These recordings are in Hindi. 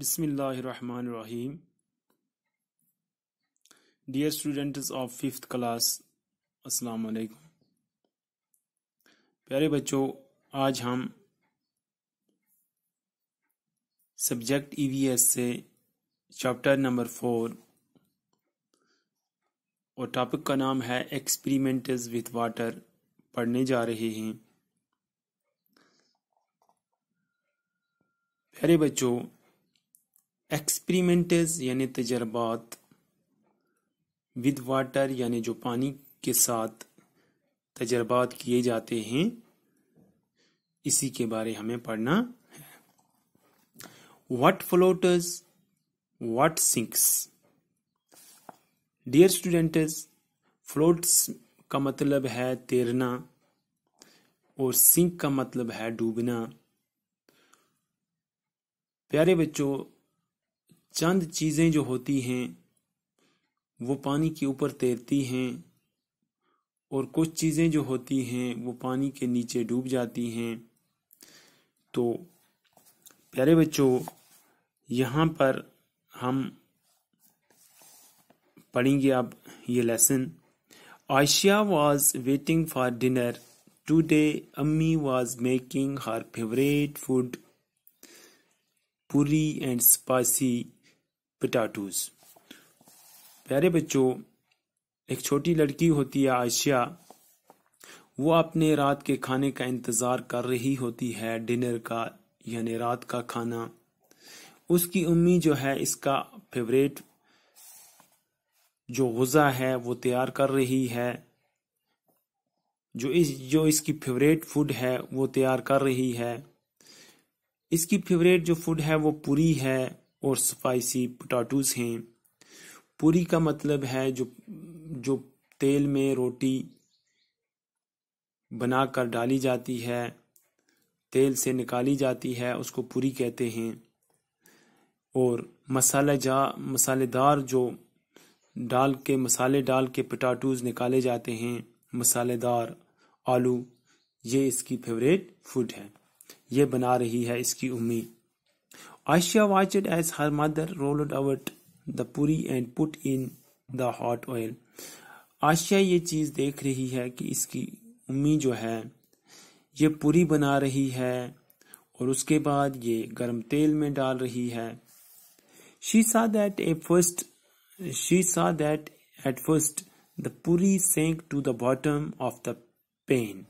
Bismillahirrahmanirrahim. Dear students of fifth class अस्सलाम वालेकुम. प्यारे बच्चों आज हम सब्जेक्ट ईवीएस e से चैप्टर नंबर फोर और टॉपिक का नाम है एक्सपेरिमेंटस विथ वाटर पढ़ने जा रहे हैं प्यारे बच्चों एक्सपेरिमेंटेज यानी तजर्बात विद वाटर यानी जो पानी के साथ तजर्बात किए जाते हैं इसी के बारे हमें पढ़ना है what floaters what sinks dear students floats का मतलब है तैरना और सिंक का मतलब है डूबना प्यारे बच्चों चंद चीज़ें जो होती हैं वो पानी के ऊपर तैरती हैं और कुछ चीज़ें जो होती हैं वो पानी के नीचे डूब जाती हैं तो प्यारे बच्चों यहाँ पर हम पढ़ेंगे अब ये lesson Asiya was waiting for dinner today Ammi was making her favourite food puri and spicy potatoes प्यारे बच्चों एक छोटी लड़की होती है आयशा वो अपने रात के खाने का इंतज़ार कर रही होती है डिनर का यानी रात का खाना उसकी उम्मी जो है इसका फेवरेट जो गज़ा है वो तैयार कर रही है जो इस जो इसकी फेवरेट फूड है वो तैयार कर रही है इसकी फेवरेट जो फूड है वो पूरी है और स्पाइसी पोटाटोज हैं पूरी का मतलब है जो जो तेल में रोटी बनाकर डाली जाती है तेल से निकाली जाती है उसको पूरी कहते हैं और मसाला जा मसालेदार जो डाल के मसाले डाल के पटाटूज निकाले जाते हैं मसालेदार आलू ये इसकी फेवरेट फूड है ये बना रही है इसकी उम्मीद Aisha watched as her mother rolled out the puri and put in the hot oil. Asia ये चीज देख रही है कि इसकी उम्मी जो है ये पूरी बना रही है और उसके बाद ये गर्म तेल में डाल रही है she saw that a first she saw that at first the puri sank to the bottom of the pan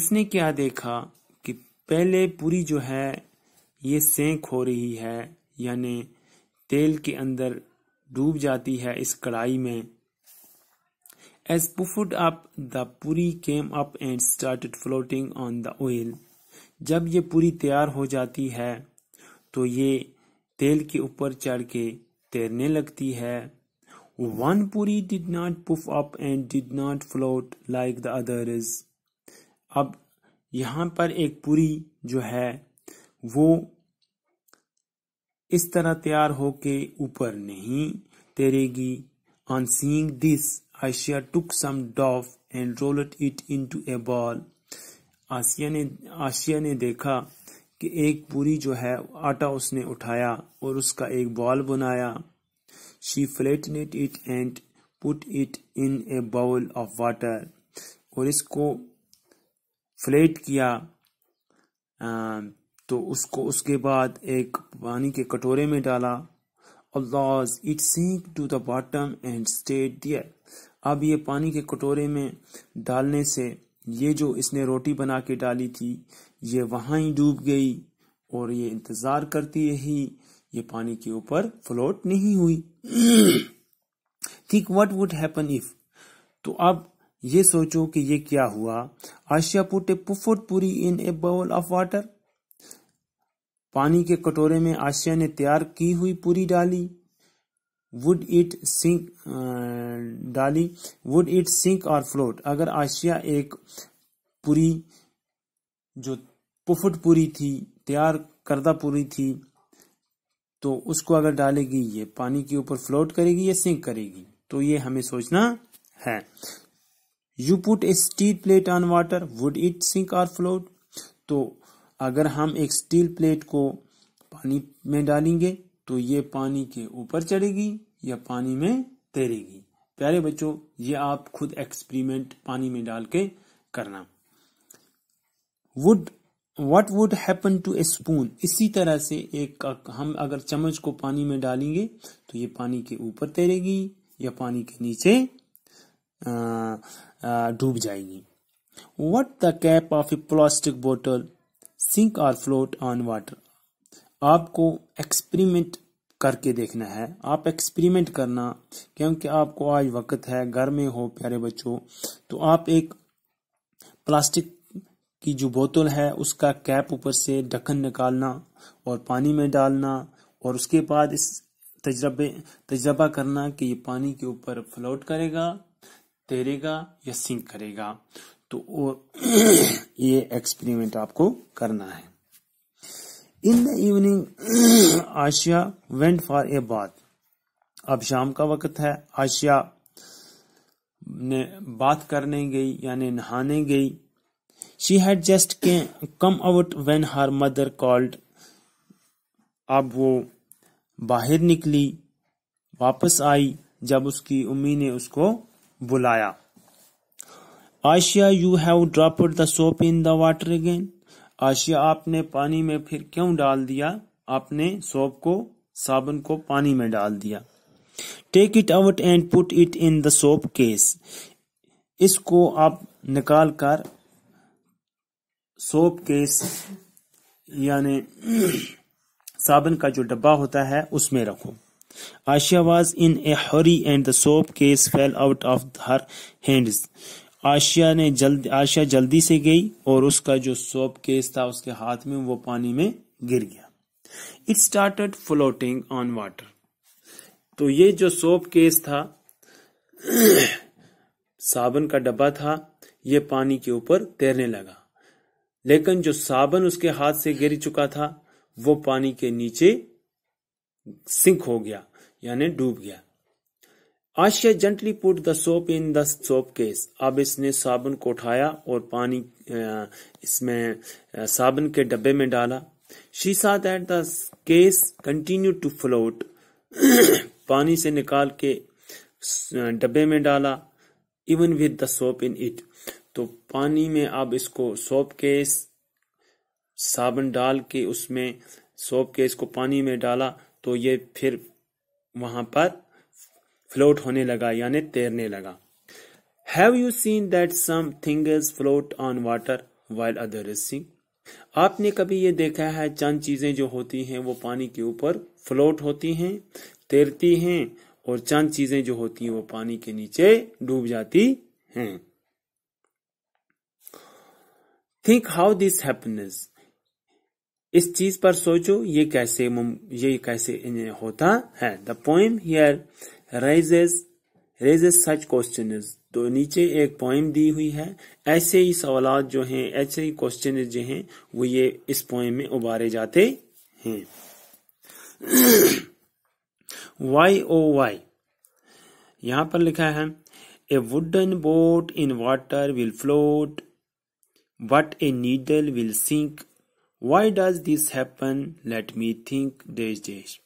उसने क्या देखा कि पहले पूरी जो है ये सेंक हो रही है यानी तेल के अंदर डूब जाती है इस कढ़ाई में as पुफुट up the puri came up and started floating on the oil जब ये पूरी तैयार हो जाती है तो ये तेल के ऊपर चढ़ के तैरने लगती है one puri did not puff up and did not float like the others अब यहां पर एक पूरी जो है वो इस तरह तैयार हो के ऊपर नहीं तैरेगी on seeing this Asiya took some dough and roll it to a ball Asiya ने आशिया ने देखा कि एक पूरी जो है आटा उसने उठाया और उसका एक बॉल बनाया she flattened it and put it in a bowl of water और इसको फ्लेट किया तो उसको उसके बाद एक पानी के कटोरे में डाला alas it sink to the bottom and stayed there अब ये पानी के कटोरे में डालने से ये जो इसने रोटी बना के डाली थी ये वहां ही डूब गई और ये इंतजार करती रही ये पानी के ऊपर फ्लोट नहीं हुई think what would happen if तो अब ये सोचो कि ये क्या हुआ Asia put puffed puri in a bowl of water पानी के कटोरे में आशिया ने तैयार की हुई पूरी डाली वुड इट सिंक डाली वुड इट सिंक और फ्लोट अगर आशिया एक पूरी जो पुफुट पूरी थी तैयार करदा पूरी थी तो उसको अगर डालेगी ये पानी के ऊपर फ्लोट करेगी या सिंक करेगी तो ये हमें सोचना है you put a steel plate on water would it sink और फ्लोट तो अगर हम एक स्टील प्लेट को पानी में डालेंगे तो ये पानी के ऊपर चढ़ेगी या पानी में तैरेगी प्यारे बच्चों ये आप खुद एक्सपेरिमेंट पानी में डाल के करना would what would happen to a spoon इसी तरह से एक हम अगर चम्मच को पानी में डालेंगे तो ये पानी के ऊपर तैरेगी या पानी के नीचे डूब जाएगी what the cap of a plastic bottle sink और फ्लोट ऑन वाटर आपको एक्सपेरिमेंट करके देखना है आप एक्सपेरिमेंट करना क्योंकि आपको आज वक्त है घर में हो प्यारे बच्चों तो आप एक प्लास्टिक की जो बोतल है उसका कैप ऊपर से ढक्कन निकालना और पानी में डालना और उसके बाद इस तजर्बे तजर्बा करना कि ये पानी के ऊपर फ्लोट करेगा तैरेगा या सिंक करेगा तो ये एक्सपेरिमेंट आपको करना है in the evening Asiya went for a bath अब शाम का वक्त है आशिया ने बात करने गई यानी नहाने गई शी हैड जस्ट के come out when her mother called अब वो बाहर निकली वापस आई जब उसकी उम्मी ने उसको बुलाया Asiya you have dropped the soap in the water again Asiya आपने पानी में फिर क्यों डाल दिया आपने सोप को साबुन को पानी में डाल दिया take it out and put it in the soap case इसको आप निकाल कर सोप केस यानी साबुन का जो डब्बा होता है उसमें रखो Asiya was in a hurry and the soap case fell out of her hands Asiya ने जल्द आशिया जल्दी से गई और उसका जो सोप केस था उसके हाथ में वो पानी में गिर गया it started floating on water तो ये जो सोप केस था साबन का डब्बा था ये पानी के ऊपर तैरने लगा लेकिन जो साबन उसके हाथ से गिर चुका था वो पानी के नीचे सिंक हो गया यानी डूब गया Asiya gently put the soap in the soap case अब इसने साबुन को उठाया और पानी इसमें साबुन के डब्बे में डाला she saw that the case continue to float पानी से निकाल के डब्बे में डाला even with the soap in it तो पानी में अब इसको सोप केस साबुन डाल के उसमें सोप केस को पानी में डाला तो ये फिर वहां पर फ्लोट होने लगा यानी तैरने लगा have you seen that some things float on water while other is sink आपने कभी ये देखा है चंद चीजें जो होती हैं वो पानी के ऊपर फ्लोट होती हैं तैरती हैं और चंद चीजें जो होती हैं वो पानी के नीचे डूब जाती हैं थिंक हाउ दिस हैपनेस इस चीज पर सोचो ये कैसे ये कैसे होता है the poem here raises raises such question तो नीचे एक पोइम दी हुई है ऐसे ही सवाल जो हैं ऐसे ही क्वेश्चन जो हैं वो ये इस पोइम में उबारे जाते हैं वाई ओ वाई यहां पर लिखा है a wooden boat in water will float but a needle will sink why does this happen let me think देश देश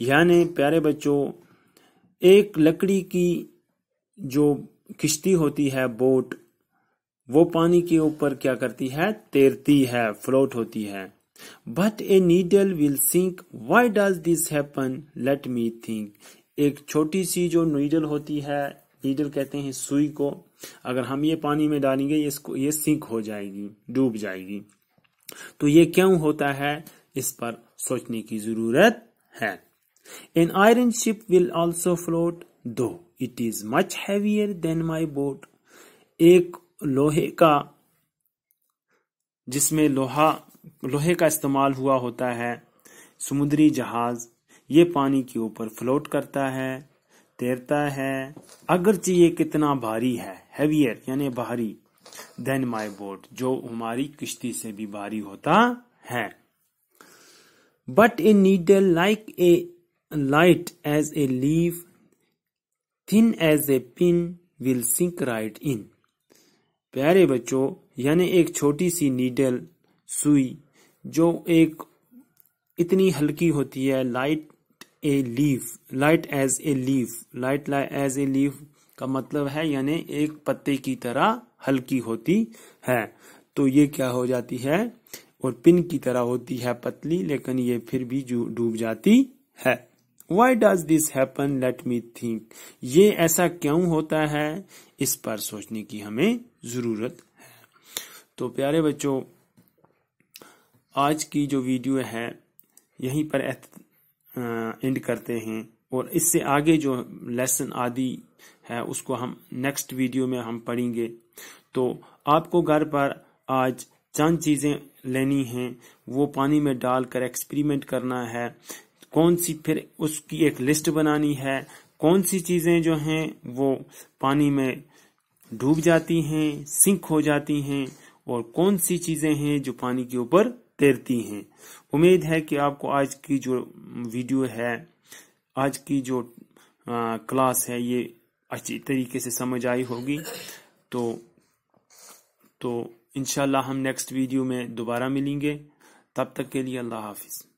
यानी प्यारे बच्चों एक लकड़ी की जो किश्ती होती है बोट वो पानी के ऊपर क्या करती है तैरती है फ्लोट होती है but a needle will sink why does this happen let me think एक छोटी सी जो नीडल होती है नीडल कहते हैं सुई को अगर हम ये पानी में डालेंगे इसको ये सिंक हो जाएगी डूब जाएगी तो ये क्यों होता है इस पर सोचने की जरूरत है An iron ship will also float, though it is much heavier than my boat. एक लोहे का जिसमें लोहा लोहे का इस्तेमाल हुआ होता है समुद्री जहाज ये पानी के ऊपर फ्लोट करता है तैरता है अगरचे ये कितना भारी है हैवियर यानी भारी देन माई बोट जो हमारी किश्ती से भी भारी होता है but a needle like a light as a leaf, thin as a pin will sink right in. प्यारे बच्चों यानी एक छोटी सी नीडल सुई जो एक इतनी हल्की होती है light a leaf light as a leaf light as a leaf का मतलब है यानी एक पत्ते की तरह हल्की होती है तो ये क्या हो जाती है और पिन की तरह होती है पतली लेकिन ये फिर भी डूब जाती है why does this happen let me think ये ऐसा क्यों होता है इस पर सोचने की हमें जरूरत है तो प्यारे बच्चों आज की जो वीडियो है यहीं पर एंड करते हैं और इससे आगे जो लेसन आदि है उसको हम नेक्स्ट वीडियो में हम पढ़ेंगे तो आपको घर पर आज चंद चीज़ें लेनी हैं वो पानी में डालकर एक्सपेरिमेंट करना है कौन सी फिर उसकी एक लिस्ट बनानी है कौन सी चीज़ें जो हैं वो पानी में डूब जाती हैं सिंक हो जाती हैं और कौन सी चीज़ें हैं जो पानी के ऊपर तैरती हैं उम्मीद है कि आपको आज की जो वीडियो है आज की जो आ, क्लास है ये अच्छी तरीके से समझ आई होगी तो तो इनशाला हम नेक्स्ट वीडियो में दोबारा मिलेंगे तब तक के लिए अल्लाह हाफिज़